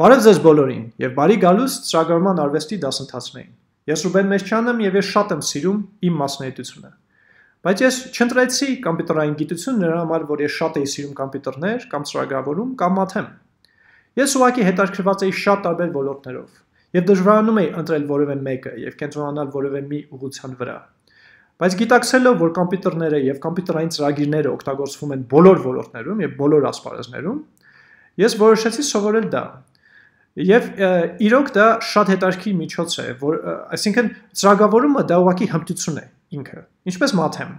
Բարև ձեզ բոլորին եւ բարի գալուստ ծրագրման արվեստի դասընթացներին։ Ես Ռուբեն Մերչյանն եմ եւ ես շատ եմ սիրում իմ մասնագիտությունը։ Բայց ես չընտրեցի համբյուտերային գիտություն նրա համար, որ ես շատ էի սիրում համբյուտերներ կամ ծրագրավորում կամ մաթեմ։ Ես ուղղակի հետաքրքրված էի շատ տարբեր ոլորտներով եւ դժվարանում էի ընտրել որևէ մեկը եւ կենտրոնանալ որևէ մի ուղղության վրա։ Բայց գիտակցելով, որ համբյուտերները եւ համբյուտերային ծրագիրները օգտագործվում են բոլոր ոլորտներում եւ բոլոր ասպարեզներում, ես որոշեցի սովորել դա Եվ իրոք դա շատ հետաքրքիր միջոց է, որ այսինքն ծրագրավորումը դա ուղղակի հմտություն է ինքը, ինչպես մաթեմ։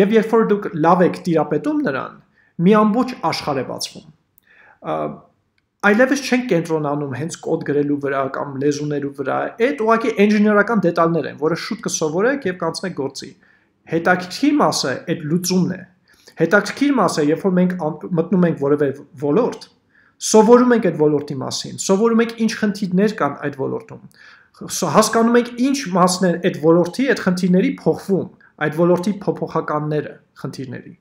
Եվ երբ որ դուք լավ եք տիրապետում նրան, մի ամբողջ աշխարհ է բացվում։ Այլևս չեն կենտրոնանում հենց կոդ գրելու վրա կամ լեզուներու վրա, այդ ուղղակի ինժեներական դետալներ են, որը շուտ կսովորեք եւ կանցնեք գործի։ Հետաքրքիր մասը այդ լուծումն է։ Հետաքրքիր մասը, երբ որ մենք մտնում ենք որևէ ոլորտ, որ սովորում եք այդ ոլորտի մասին, սովորում եք ինչ խնդիրներ կան այդ ոլորտում, հասկանում եք ինչ մասն է այդ ոլորտի, այդ խնդիրների փոխվում, այդ ոլորտի փոփոխականները խնդիրների։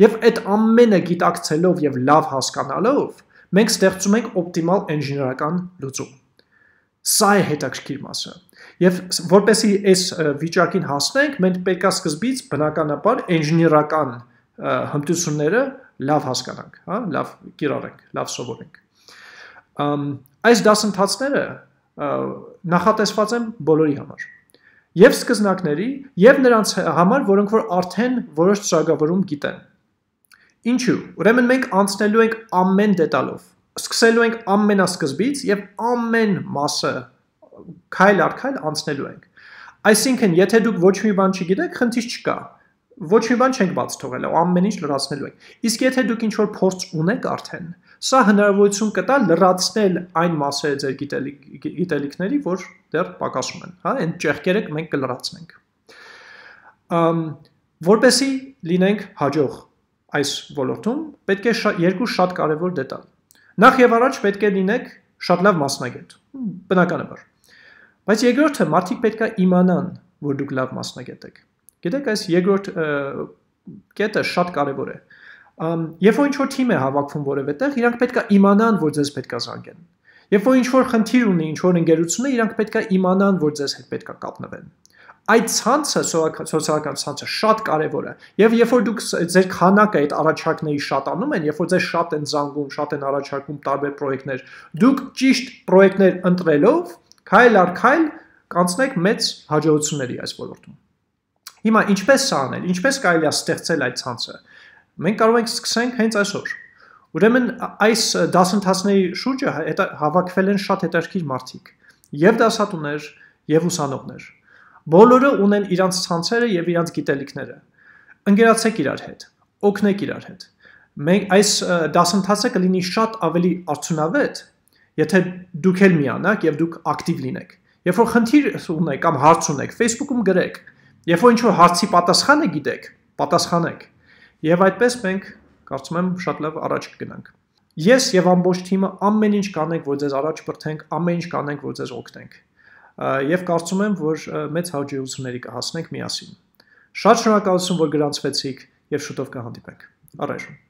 Եվ այդ ամենը գիտակցելով եւ լավ հասկանալով մենք ստեղծում ենք օպտիմալ ինժեներական լուծում։ Սա է հետաքրքիր մասը։ Եվ որպեսի այս վիճակին հասնենք, մենք պետք է սկզբից բնականաբար ինժեներական հմտությունները լավ հասկանանք, հա, լավ կիրառենք, լավ սովորենք։ Այս դասընթացները նախատեսված են բոլորի համար։ Եվ սկզնակների, եւ նրանց համար, որոնք որ արդեն որոշ ծրագրավորում գիտեն։ Ինչու։ Ուրեմն մենք անցնելու ենք ամեն դետալով։ Սկսելու ենք ամենասկզբից եւ ամեն մասը քայլ առ քայլ անցնելու ենք։ Այսինքն, եթե դուք ոչ մի բան չգիտեք, խնդիր չկա։ չկ ոչ մի բան չենք բաց թողել, ամեն ինչ լրացնելու ենք։ Իսկ եթե դուք ինչ որ փորձ ունեք արդեն, սա հնարավորություն կտա լրացնել այն մասերը ձեր գիտելիք, գիտելիքների, որ դեռ պակասում են, հա, այն ճեղքերը մենք կլրացնենք։ Ամ որպեսի լինենք հաջող այս ոլորտում, պետք է շա, երկու շատ կարևոր դետալ։ Նախ եւ առաջ պետք է լինեք շատ լավ մասնագետ, բնականաբար։ Բայց երկրորդը մարդիկ պետք է իմանան, որ դուք լավ մասնագետ եք։ Գիտեք, այս երկրորդ կետը շատ կարևոր է։ Երբ որ ինչ-որ թիմ է հավաքվում որևէ տեղ, իրանք պետքա իմանան, որ ձեզ պետքա զանգեն։ Երբ որ ինչ-որ խնդիր ունի, ինչ-որ ընկերություն է, իրանք պետքա իմանան, որ ձեզ հետ պետքա կապնվեն։ Այդ ցանցը, սոցիալական ցանցը շատ կարևոր է։ Եվ երբ որ դուք ձեր քանակը այդ առաջարկների շատանում են, երբ որ ձեզ շատ են զանգում, շատ են առաջարկում տարբեր պրոյեկտներ, դուք ճիշտ պրոյեկտներ ընտրելով, քայլ առ քայլ կանցնեք մեծ հաջողությունների այս ոլորտում։ Հիմա ինչպես սա անել, ինչպես կարելի է ստեղծել այդ ցանցը։ Մենք կարող ենք սկսենք հենց այսօր։ Ուրեմն այս դասընթացների շուրջը հավաքվել են շատ հետաքրքիր մարդիկ, եւ դասատուներ, եւ ուսանողներ։ Բոլորը ունեն իրենց ցանցերը եւ իրենց գիտելիքները։ Ընկերացեք իրար հետ, օգնեք իրար հետ։ Մենք այս դասընթացը կլինի շատ ավելի արդյունավետ, եթե դուք էլ միանաք եւ դուք ակտիվ լինեք։ Երբ որ խնդիր ունեք կամ հարց ունեք, Facebook-ում գրեք, Երբ որ ինչ-որ հարցի պատասխանը գիտեք, պատասխանեք։ Եվ այդպես մենք կարծում եմ շատ լավ առաջ կգնանք։ Ես եւ ամբողջ թիմը ամեն ինչ կանենք, որ ձեզ առաջ բրթենք, ամեն ինչ կանենք, որ ձեզ օգնենք։ Եվ կարծում եմ, որ մեծ հաջողությունների կհասնենք միասին։ Շատ շնորհակալություն, որ գրանցվեցիք եւ շուտով կհանդիպենք։ Առայժմ